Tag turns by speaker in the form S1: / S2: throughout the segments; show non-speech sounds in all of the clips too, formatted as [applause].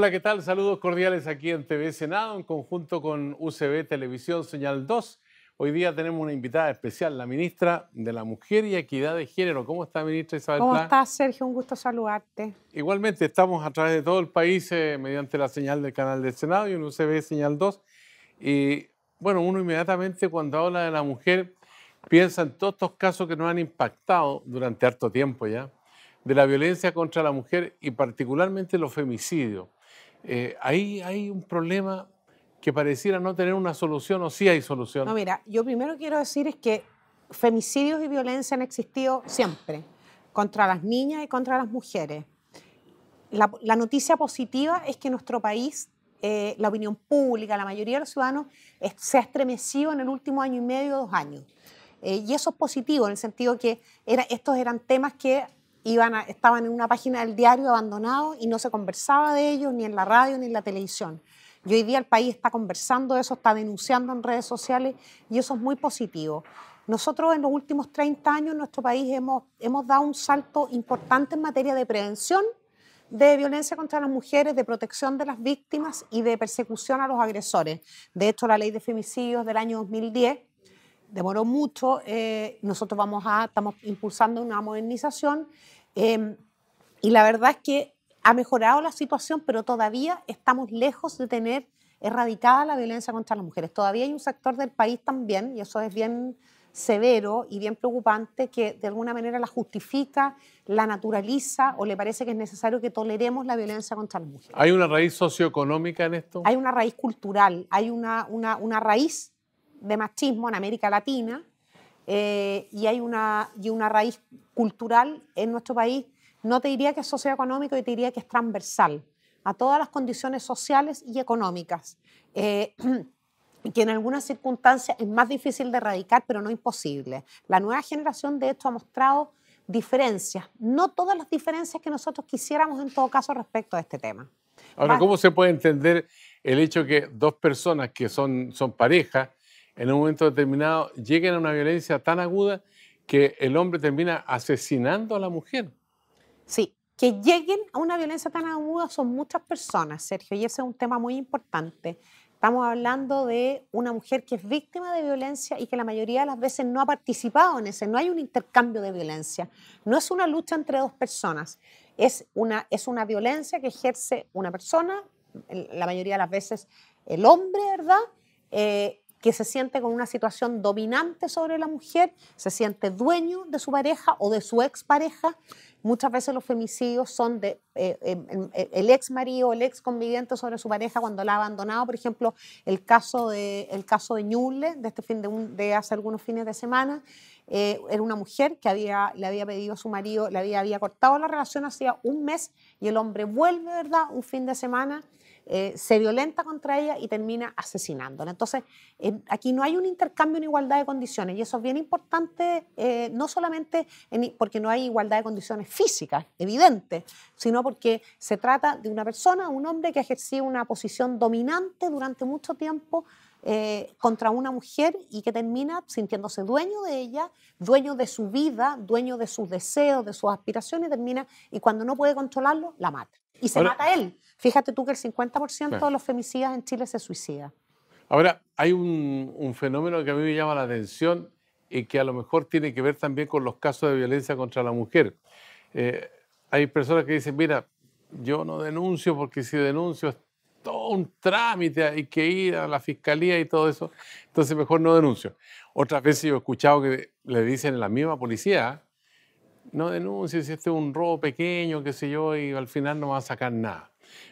S1: Hola, ¿qué tal? Saludos cordiales aquí en TV Senado en conjunto con UCB Televisión Señal 2. Hoy día tenemos una invitada especial, la ministra de la Mujer y Equidad de Género. ¿Cómo está, ministra Isabel ¿Cómo estás,
S2: Sergio? Un gusto saludarte.
S1: Igualmente, estamos a través de todo el país eh, mediante la señal del canal del Senado y en UCB Señal 2. Y bueno, uno inmediatamente cuando habla de la mujer piensa en todos estos casos que nos han impactado durante harto tiempo ya, de la violencia contra la mujer y particularmente los femicidios. Eh, ahí hay un problema que pareciera no tener una solución o sí hay solución. No, mira,
S2: yo primero quiero decir es que femicidios y violencia han existido siempre, contra las niñas y contra las mujeres. La, noticia positiva es que nuestro país, eh, la opinión pública, la mayoría de los ciudadanos, se ha estremecido en el último año y medio, dos años. Eh, y eso es positivo en el sentido que estos eran temas que iban estaban en una página del diario abandonado y no se conversaba de ellos ni en la radio ni en la televisión. Y hoy día el país está conversando de eso, está denunciando en redes sociales y eso es muy positivo. Nosotros en los últimos 30 años en nuestro país hemos, hemos dado un salto importante en materia de prevención de violencia contra las mujeres, de protección de las víctimas y de persecución a los agresores. De hecho, la ley de femicidios del año 2010 demoró mucho. Eh, nosotros vamos a, estamos impulsando una modernización em, y la verdad es que ha mejorado la situación, pero todavía estamos lejos de tener erradicada la violencia contra las mujeres. Todavía hay un sector del país también, y eso es bien severo y bien preocupante, que de alguna manera la justifica, la naturaliza o le parece que es necesario que toleremos la violencia contra las mujeres.
S1: ¿Hay una raíz socioeconómica en esto? Hay
S2: una raíz cultural, hay una, una, una raíz de machismo en América Latina eh, y hay una, y una raíz cultural en nuestro país, no te diría que es socioeconómico, y te diría que es transversal a todas las condiciones sociales y económicas, y eh, [clears throat] que en algunas circunstancias es más difícil de erradicar, pero no imposible. La nueva generación, de esto ha mostrado diferencias, no todas las diferencias que nosotros quisiéramos en todo caso respecto a este tema. Ahora, ¿cómo
S1: se puede entender el hecho que dos personas que son, son pareja en un momento determinado lleguen a una violencia tan aguda que el hombre termina asesinando
S2: a la mujer. Sí, que lleguen a una violencia tan aguda son muchas personas, Sergio, y ese es un tema muy importante. Estamos hablando de una mujer que es víctima de violencia y que la mayoría de las veces no ha participado en ese, no hay un intercambio de violencia, no es una lucha entre dos personas, es una, es una violencia que ejerce una persona, la mayoría de las veces el hombre, ¿verdad? Eh, que se siente con una situación dominante sobre la mujer, se siente dueño de su pareja o de su expareja. Muchas veces los femicidios son de eh, eh, eh, el ex marido, o el ex conviviente sobre su pareja cuando la ha abandonado. Por ejemplo, el caso de, el caso de de, este fin de, hace algunos fines de semana, era una mujer que había, le había pedido a su marido, le había, cortado la relación hacía un mes y el hombre vuelve, ¿verdad?, un fin de semana eh, se violenta contra ella y termina asesinándola. Entonces, aquí no hay un intercambio en igualdad de condiciones y eso es bien importante, eh, no solamente porque no hay igualdad de condiciones físicas, evidente, sino porque se trata de una persona, un hombre que ejercía una posición dominante durante mucho tiempo eh, contra una mujer y que termina sintiéndose dueño de ella, dueño de su vida, dueño de sus deseos, de sus aspiraciones, y termina, y cuando no puede controlarlo, la mata. Y se mata él. Fíjate tú que el 50% de los femicidas en Chile se suicida.
S1: Ahora, hay un, fenómeno que a mí me llama la atención y que a lo mejor tiene que ver también con los casos de violencia contra la mujer. Eh, hay personas que dicen, mira, yo no denuncio porque si denuncio todo un trámite, hay que ir a la fiscalía y todo eso. Entonces mejor no denuncio. Otras veces yo he escuchado que le dicen a la misma policía, no denuncie si este es un robo pequeño, qué sé yo, y al final no va a sacar nada.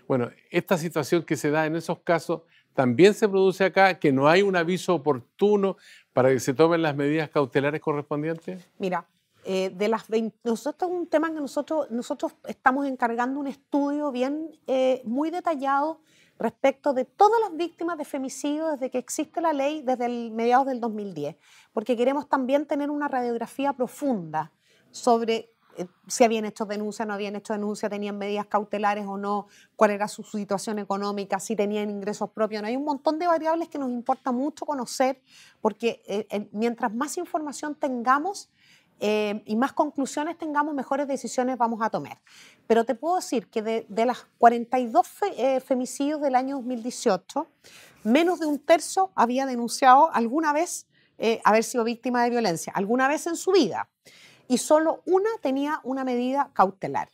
S1: Bueno, esta situación que se da en esos casos también se produce acá, que no hay un aviso oportuno para que se tomen las medidas cautelares correspondientes.
S2: Mira, eh, de las nosotros un tema que nosotros, nosotros estamos encargando un estudio bien eh, muy detallado respecto de todas las víctimas de femicidio desde que existe la ley desde el mediados del 2010, porque queremos también tener una radiografía profunda sobre eh, si habían hecho denuncia, no habían hecho denuncia, tenían medidas cautelares o no, cuál era su situación económica, si tenían ingresos propios. No, hay un montón de variables que nos importa mucho conocer, porque mientras más información tengamos, eh, y más conclusiones tengamos, mejores decisiones vamos a tomar. Pero te puedo decir que de, las 42 eh, femicidios del año 2018, menos de un tercio había denunciado alguna vez eh, haber sido víctima de violencia, alguna vez en su vida, y solo una tenía una medida cautelar.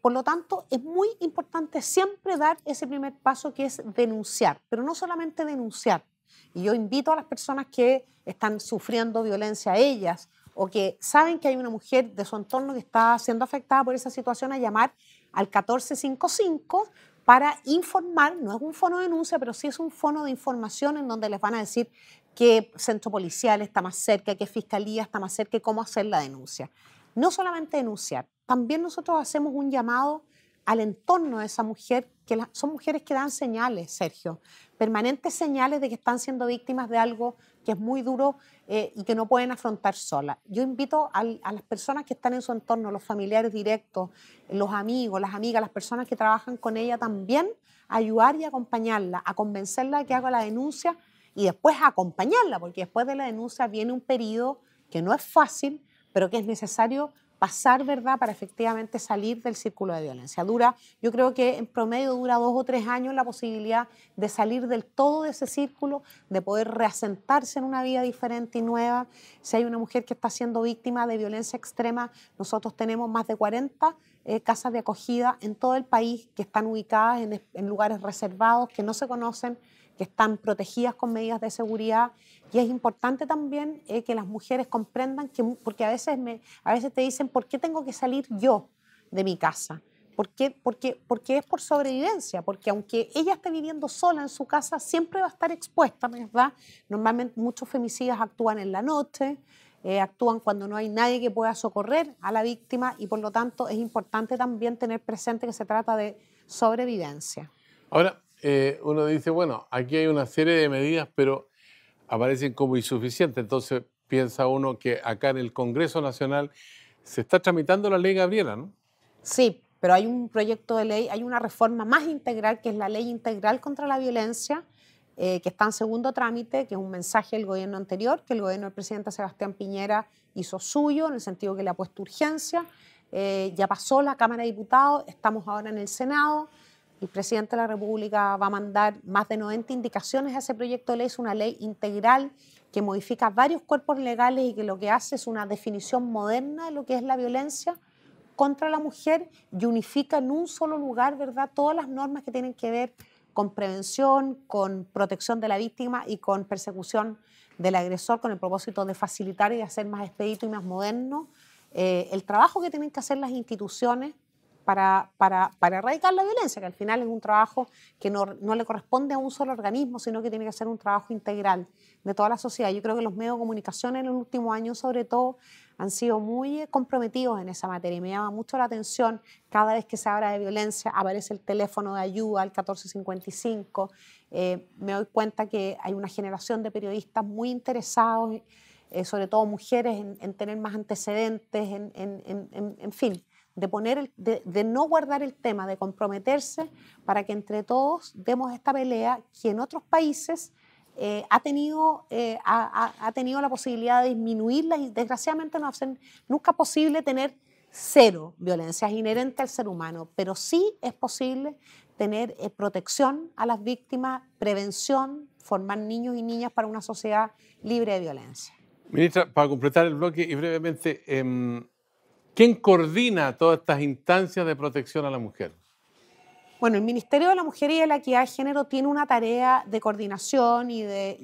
S2: por lo tanto, es muy importante siempre dar ese primer paso que es denunciar, pero no solamente denunciar. Y yo invito a las personas que están sufriendo violencia, a ellas, o que saben que hay una mujer de su entorno que está siendo afectada por esa situación a llamar al 1455 para informar, no es un fono de denuncia, pero sí es un fono de información en donde les van a decir qué centro policial está más cerca, qué fiscalía está más cerca y cómo hacer la denuncia. No solamente denunciar, también nosotros hacemos un llamado al entorno de esa mujer, que son mujeres que dan señales, Sergio, permanentes señales de que están siendo víctimas de algo que es muy duro eh, y que no pueden afrontar sola. Yo invito a las personas que están en su entorno, los familiares directos, los amigos, las amigas, las personas que trabajan con ella también, a ayudar y acompañarla, a convencerla de que haga la denuncia y después a acompañarla, porque después de la denuncia viene un periodo que no es fácil, pero que es necesario pasar verdad para efectivamente salir del círculo de violencia. Dura, yo creo que en promedio dura dos o tres años la posibilidad de salir del todo de ese círculo, de poder reasentarse en una vida diferente y nueva. Si hay una mujer que está siendo víctima de violencia extrema, nosotros tenemos más de 40 eh, casas de acogida en todo el país que están ubicadas en lugares reservados que no se conocen que están protegidas con medidas de seguridad. Y es importante también eh, que las mujeres comprendan, que, porque a veces, me, a veces te dicen, ¿por qué tengo que salir yo de mi casa? ¿Por qué? Porque, porque es por sobrevivencia, porque aunque ella esté viviendo sola en su casa, siempre va a estar expuesta, ¿verdad? Normalmente muchos femicidas actúan en la noche, eh, actúan cuando no hay nadie que pueda socorrer a la víctima y por lo tanto es importante también tener presente que se trata de sobrevivencia.
S1: Ahora, eh, uno dice, bueno, aquí hay una serie de medidas, pero aparecen como insuficientes. Entonces piensa uno que acá en el Congreso Nacional se está tramitando la ley Gabriela, ¿no?
S2: Sí, pero hay un proyecto de ley, hay una reforma más integral, que es la ley integral contra la violencia, eh, que está en segundo trámite, que es un mensaje del gobierno anterior, que el gobierno del presidente Sebastián Piñera hizo suyo, en el sentido que le ha puesto urgencia. Eh, ya pasó la Cámara de Diputados, estamos ahora en el Senado. El presidente de la República va a mandar más de 90 indicaciones a ese proyecto de ley. Es una ley integral que modifica varios cuerpos legales y que lo que hace es una definición moderna de lo que es la violencia contra la mujer y unifica en un solo lugar, ¿verdad?, todas las normas que tienen que ver con prevención, con protección de la víctima y con persecución del agresor con el propósito de facilitar y de hacer más expedito y más moderno eh, el trabajo que tienen que hacer las instituciones para, para, para, erradicar la violencia, que al final es un trabajo que no, le corresponde a un solo organismo, sino que tiene que ser un trabajo integral de toda la sociedad. Yo creo que los medios de comunicación en los últimos años, sobre todo, han sido muy eh, comprometidos en esa materia y me llama mucho la atención cada vez que se habla de violencia aparece el teléfono de ayuda, al 1455. Eh, me doy cuenta que hay una generación de periodistas muy interesados, eh, sobre todo mujeres, en, tener más antecedentes, en, en, en fin de, poner de, no guardar el tema, de comprometerse para que entre todos demos esta pelea que en otros países eh, ha, tenido, eh, ha, tenido la posibilidad de disminuirla y desgraciadamente no hacen nunca posible tener cero violencia, inherente al ser humano, pero sí es posible tener eh, protección a las víctimas, prevención, formar niños y niñas para una sociedad libre de violencia.
S1: Ministra, para completar el bloque y brevemente, em, ¿Quién coordina todas estas instancias de protección a la mujer?
S2: Bueno, el Ministerio de la Mujer y de la Equidad de Género tiene una tarea de coordinación y de,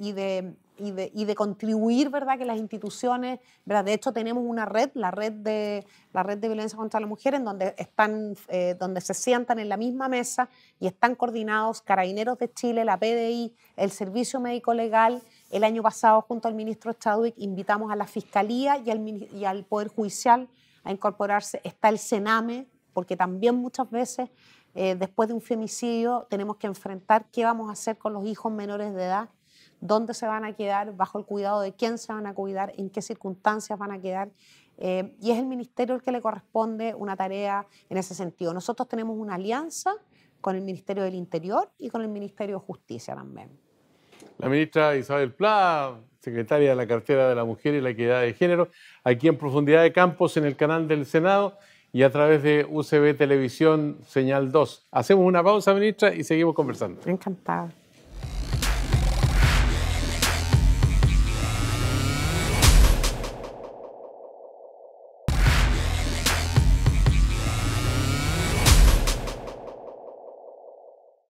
S2: de, contribuir, ¿verdad?, que las instituciones, ¿verdad? De hecho, tenemos una red, la red de, la red de violencia contra la mujer, en donde, están, eh, donde se sientan en la misma mesa y están coordinados Carabineros de Chile, la PDI, el Servicio Médico Legal. El año pasado, junto al ministro Chadwick, invitamos a la Fiscalía y al, y al Poder Judicial a incorporarse. Está el Sename, porque también muchas veces eh, después de un femicidio tenemos que enfrentar qué vamos a hacer con los hijos menores de edad, dónde se van a quedar, bajo el cuidado de quién se van a cuidar, en qué circunstancias van a quedar. Eh, y es el ministerio el que le corresponde una tarea en ese sentido. Nosotros tenemos una alianza con el Ministerio del Interior y con el Ministerio de Justicia también
S1: la ministra Isabel Pla, secretaria de la cartera de la Mujer y la Equidad de Género, aquí en Profundidad de Campos, en el canal del Senado y a través de UCB Televisión Señal 2. Hacemos una pausa, ministra, y seguimos conversando. Encantado.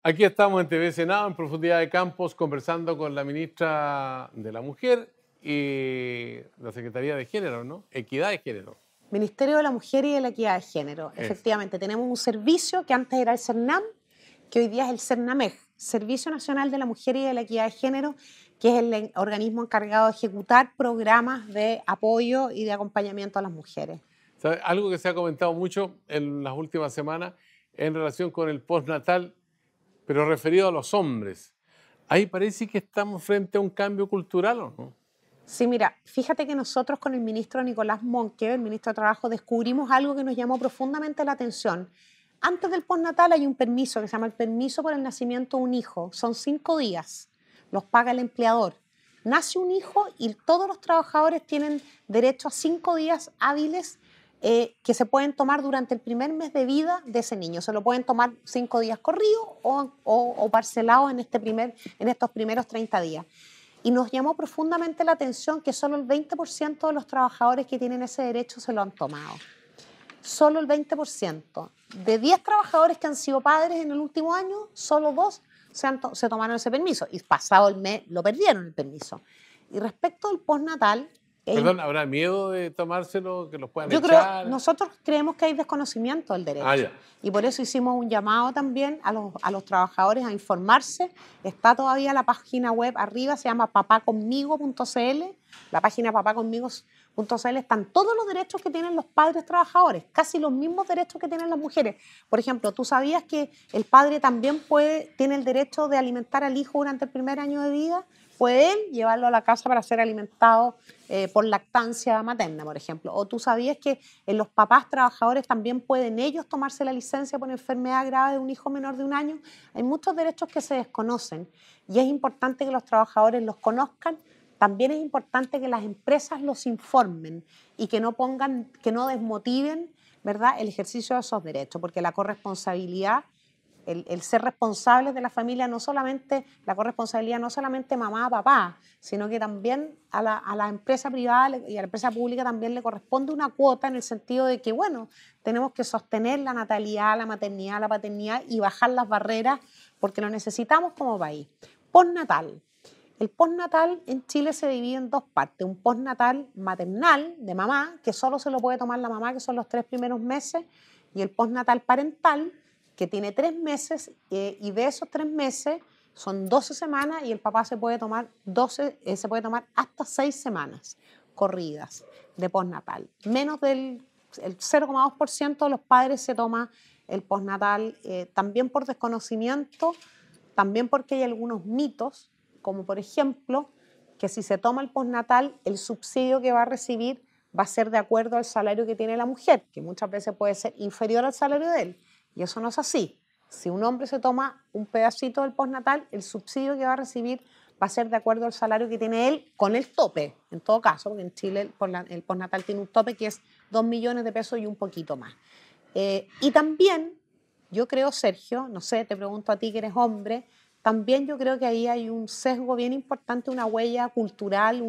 S1: Aquí estamos en TV Senado, en Profundidad de Campos, conversando con la ministra de la Mujer y la Secretaría de Género, ¿no? Equidad de Género.
S2: Ministerio de la Mujer y de la Equidad de Género. Efectivamente, tenemos un servicio que antes era el CERNAM, que hoy día es el CERNAMEG, Servicio Nacional de la Mujer y de la Equidad de Género, que es el organismo encargado de ejecutar programas de apoyo y de acompañamiento a las mujeres.
S1: Algo que se ha comentado mucho en las últimas semanas en relación con el postnatal pero referido a los hombres. Ahí parece que estamos frente a un cambio cultural, no?
S2: Sí, mira, fíjate que nosotros con el ministro Nicolás Monque, el ministro de Trabajo, descubrimos algo que nos llamó profundamente la atención. Antes del postnatal hay un permiso que se llama el permiso por el nacimiento de un hijo. Son cinco días, los paga el empleador. Nace un hijo y todos los trabajadores tienen derecho a cinco días hábiles eh, que se pueden tomar durante el primer mes de vida de ese niño. Se lo pueden tomar cinco días corrido o, o, parcelado en, este primer, en estos primeros 30 días. Y nos llamó profundamente la atención que solo el 20% de los trabajadores que tienen ese derecho se lo han tomado. Solo el 20%. De 10 trabajadores que han sido padres en el último año, solo dos se, se tomaron ese permiso y pasado el mes lo perdieron el permiso. Y respecto al postnatal, Perdón,
S1: ¿habrá miedo de tomárselo, que los puedan Yo echar? Creo,
S2: nosotros creemos que hay desconocimiento del derecho. Ah, y por eso hicimos un llamado también a los, a los trabajadores a informarse. Está todavía la página web arriba, se llama papaconmigo.cl. La página papaconmigo.cl están todos los derechos que tienen los padres trabajadores, casi los mismos derechos que tienen las mujeres. Por ejemplo, ¿tú sabías que el padre también puede, tiene el derecho de alimentar al hijo durante el primer año de vida? pueden llevarlo a la casa para ser alimentado eh, por lactancia materna, por ejemplo. O tú sabías que en los papás trabajadores también pueden ellos tomarse la licencia por enfermedad grave de un hijo menor de un año. Hay muchos derechos que se desconocen y es importante que los trabajadores los conozcan. También es importante que las empresas los informen y que no pongan, que no desmotiven, ¿verdad?, el ejercicio de esos derechos, porque la corresponsabilidad el, ser responsable de la familia, no solamente la corresponsabilidad, no solamente mamá, papá, sino que también a la, a la empresa privada y a la empresa pública también le corresponde una cuota en el sentido de que, bueno, tenemos que sostener la natalidad, la maternidad, la paternidad y bajar las barreras porque lo necesitamos como país. Postnatal. El postnatal en Chile se divide en dos partes. Un postnatal maternal de mamá, que solo se lo puede tomar la mamá, que son los tres primeros meses, y el postnatal parental, que tiene tres meses eh, y de esos tres meses son 12 semanas y el papá se puede tomar, 12, eh, se puede tomar hasta seis semanas corridas de posnatal Menos del 0,2% de los padres se toma el posnatal eh, también por desconocimiento, también porque hay algunos mitos, como por ejemplo que si se toma el posnatal el subsidio que va a recibir va a ser de acuerdo al salario que tiene la mujer, que muchas veces puede ser inferior al salario de él. Y eso no es así. Si un hombre se toma un pedacito del postnatal, el subsidio que va a recibir va a ser de acuerdo al salario que tiene él con el tope, en todo caso, en Chile el postnatal tiene un tope que es 2 millones de pesos y un poquito más. Eh, y también, yo creo, Sergio, no sé, te pregunto a ti que eres hombre, también yo creo que ahí hay un sesgo bien importante, una huella cultural,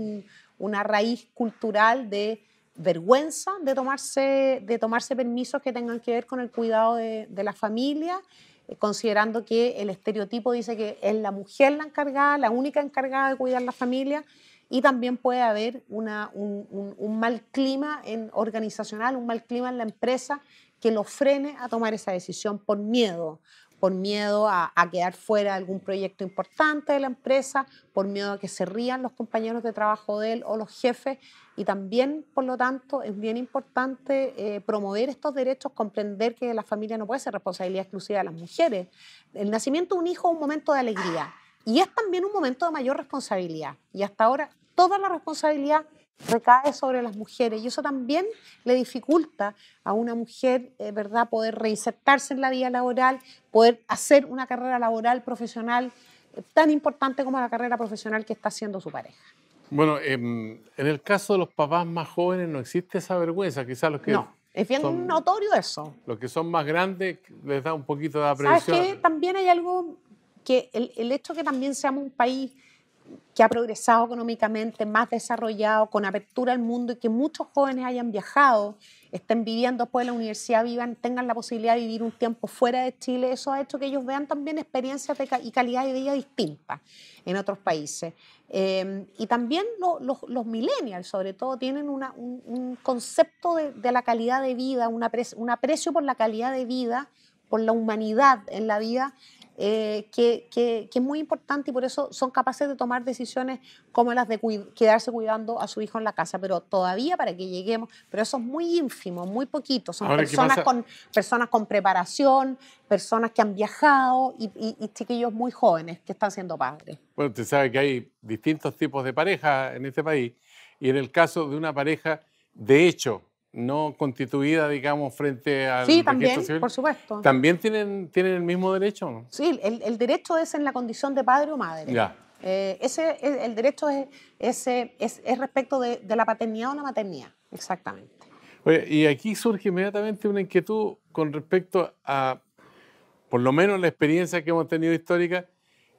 S2: una raíz cultural de vergüenza de tomarse, de tomarse permisos que tengan que ver con el cuidado de, la familia, eh, considerando que el estereotipo dice que es la mujer la encargada, la única encargada de cuidar la familia, y también puede haber un, mal clima en, organizacional, un mal clima en la empresa que lo frene a tomar esa decisión por miedo por miedo a, quedar fuera de algún proyecto importante de la empresa, por miedo a que se rían los compañeros de trabajo de él o los jefes. Y también, por lo tanto, es bien importante eh, promover estos derechos, comprender que la familia no puede ser responsabilidad exclusiva de las mujeres. El nacimiento de un hijo es un momento de alegría y es también un momento de mayor responsabilidad. Y hasta ahora, toda la responsabilidad recae sobre las mujeres y eso también le dificulta a una mujer, eh, ¿verdad?, poder reinsertarse en la vida laboral, poder hacer una carrera laboral profesional eh, tan importante como la carrera profesional que está haciendo su pareja.
S1: Bueno, em, en el caso de los papás más jóvenes no existe esa vergüenza, quizás los que... No, es bien
S2: notorio eso.
S1: Los que son más grandes les da un poquito de aprehensión. que
S2: También hay algo que el, el hecho que también seamos un país que ha progresado económicamente, más desarrollado, con apertura al mundo y que muchos jóvenes hayan viajado, estén viviendo después pues, de la universidad, vivan, tengan la posibilidad de vivir un tiempo fuera de Chile, eso ha hecho que ellos vean también experiencias y calidad de vida distintas en otros países. Eh, y también los, millennials, sobre todo, tienen un, concepto de, la calidad de vida, un aprecio por la calidad de vida, por la humanidad en la vida eh, que, es muy importante y por eso son capaces de tomar decisiones como las de quedarse cuidando a su hijo en la casa, pero todavía para que lleguemos, pero eso es muy ínfimo, muy poquito, son personas, con, personas con preparación, personas que han viajado y, y, chiquillos muy jóvenes que están siendo padres.
S1: Bueno, usted sabe que hay distintos tipos de parejas en este país y en el caso de una pareja, de hecho, no constituida, digamos, frente al sí, también, por supuesto. ¿También tienen, tienen el mismo derecho?
S2: Sí, el, derecho es en la condición de padre o madre. Ya. Eh, el derecho es, ese, es, es, respecto de, de, la paternidad o la maternidad, exactamente.
S1: y aquí surge inmediatamente una inquietud con respecto a, por lo menos la experiencia que hemos tenido histórica,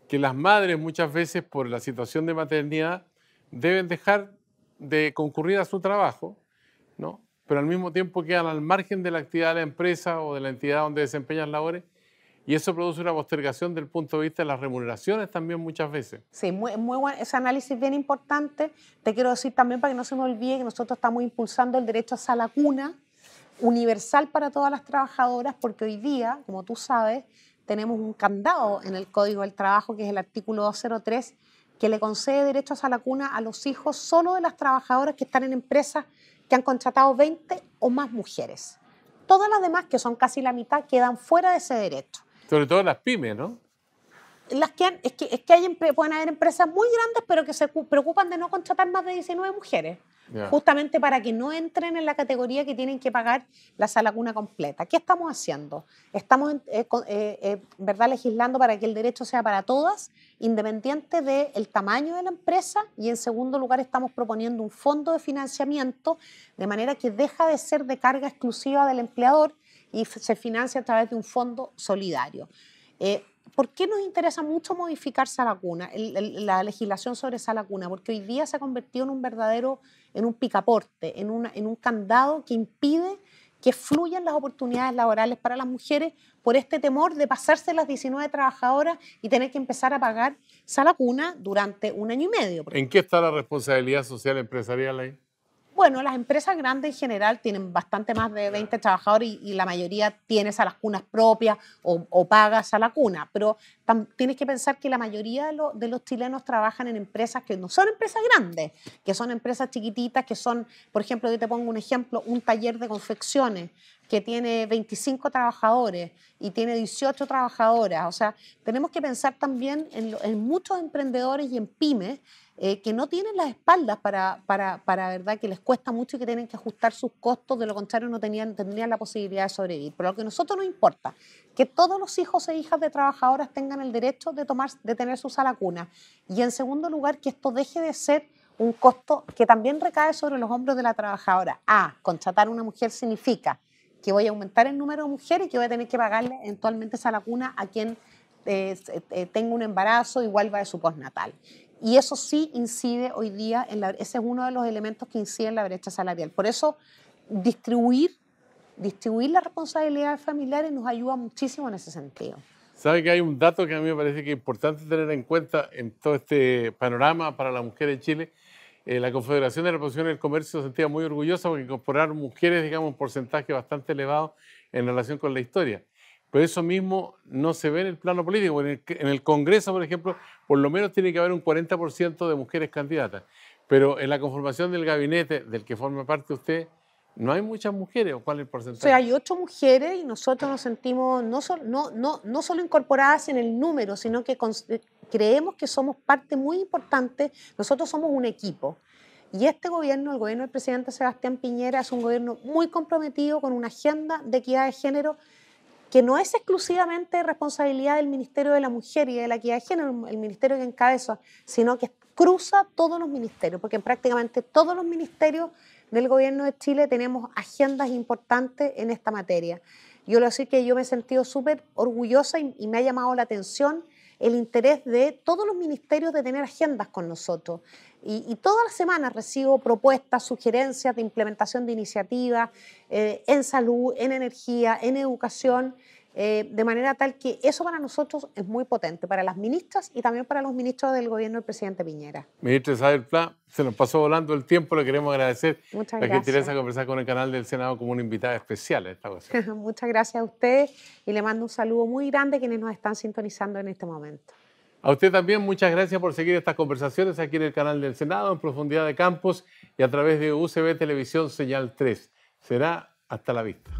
S1: que las madres muchas veces por la situación de maternidad deben dejar de concurrir a su trabajo, ¿no? pero al mismo tiempo quedan al margen de la actividad de la empresa o de la entidad donde desempeñan labores. Y eso produce una postergación del punto de vista de las remuneraciones también muchas veces.
S2: Sí, muy, muy ese análisis bien importante. Te quiero decir también para que no se me olvide que nosotros estamos impulsando el derecho a esa cuna universal para todas las trabajadoras, porque hoy día, como tú sabes, tenemos un candado en el Código del Trabajo, que es el artículo 203, que le concede derechos a la cuna a los hijos solo de las trabajadoras que están en empresas que han contratado 20 o más mujeres. Todas las demás, que son casi la mitad, quedan fuera de ese derecho.
S1: Sobre todo las pymes, ¿no?
S2: las que es que, es que pueden haber empresas muy grandes, pero que se preocupan de no contratar más de 19 mujeres, justamente para que no entren en la categoría que tienen que pagar la sala cuna completa. ¿Qué estamos haciendo? Estamos, eh, eh, eh, ¿verdad?, legislando para que el derecho sea para todas, independiente del tamaño de la empresa, y en segundo lugar estamos proponiendo un fondo de financiamiento, de manera que deja de ser de carga exclusiva del empleador y se financia a través de un fondo solidario. Eh, ¿Por qué nos interesa mucho modificar sala cuna, la legislación sobre sala cuna? Porque hoy día se ha convertido en un verdadero, en un picaporte, en, en un candado que impide que fluyan las oportunidades laborales para las mujeres por este temor de pasarse las 19 trabajadoras y tener que empezar a pagar sala cuna durante un año y medio.
S1: ¿En qué está la responsabilidad social empresarial ahí?
S2: Bueno, las empresas grandes en general tienen bastante más de 20 trabajadores y, la mayoría tienes a las cunas propias o, pagas a la cuna, pero tienes que pensar que la mayoría de, los chilenos trabajan en empresas que no son empresas grandes, que son empresas chiquititas, que son, por ejemplo, yo te pongo un ejemplo, un taller de confecciones que tiene 25 trabajadores y tiene 18 trabajadoras. O sea, tenemos que pensar también en, en muchos emprendedores y en pymes eh, que no tienen las espaldas para, verdad, que les cuesta mucho y que tienen que ajustar sus costos, de lo contrario no tenían, tendrían la posibilidad de sobrevivir. Pero lo que a nosotros nos importa, que todos los hijos e hijas de trabajadoras tengan el derecho de, tomar, de tener su sala cuna. Y en segundo lugar, que esto deje de ser un costo que también recae sobre los hombros de la trabajadora. A, contratar a una mujer significa que voy a aumentar el número de mujeres y que voy a tener que pagarle eventualmente esa lacuna a quien eh, eh, tenga un embarazo y va de su postnatal. Y eso sí incide hoy día, en la, ese es uno de los elementos que incide en la brecha salarial. Por eso, distribuir, distribuir las responsabilidades familiares nos ayuda muchísimo en ese sentido.
S1: ¿Sabe que hay un dato que a mí me parece que es importante tener en cuenta en todo este panorama para la mujer en Chile? Eh, la Confederación de la Producción del Comercio se sentía muy orgullosa porque incorporaron mujeres, digamos, un porcentaje bastante elevado en relación con la historia. Pero eso mismo no se ve en el plano político. En el, Congreso, por ejemplo, por lo menos tiene que haber un 40% de mujeres candidatas. Pero en la conformación del gabinete del que forma parte usted, no hay muchas mujeres, ¿o cuál es el porcentaje? sea, hay
S2: ocho mujeres y nosotros nos sentimos no, solo incorporadas en el número, sino que eh, creemos que somos parte muy importante. Nosotros somos un equipo. Y este gobierno, el gobierno del presidente Sebastián Piñera, es un gobierno muy comprometido con una agenda de equidad de género que no es exclusivamente responsabilidad del Ministerio de la Mujer y de la Equidad de Género, el ministerio que encabeza, sino que cruza todos los ministerios, porque en prácticamente todos los ministerios del gobierno de Chile tenemos agendas importantes en esta materia. Yo lo sé que yo me he sentido súper orgullosa y, me ha llamado la atención el interés de todos los ministerios de tener agendas con nosotros. Y, todas las semanas recibo propuestas, sugerencias de implementación de iniciativas eh, en salud, en energía, en educación. Eh, de manera tal que eso para nosotros es muy potente, para las ministras y también para los ministros del gobierno del presidente Piñera.
S1: Ministra Isabel Pla, se nos pasó volando el tiempo, le queremos agradecer Muchas la gentileza de conversar con el canal del Senado como una invitada especial a esta ocasión.
S2: [laughs] Muchas gracias a ustedes y le mando un saludo muy grande a quienes nos están sintonizando en este momento.
S1: A usted también muchas gracias por seguir estas conversaciones aquí en el canal del Senado, en Profundidad de Campos y a través de UCB Televisión Señal 3. Será hasta la vista.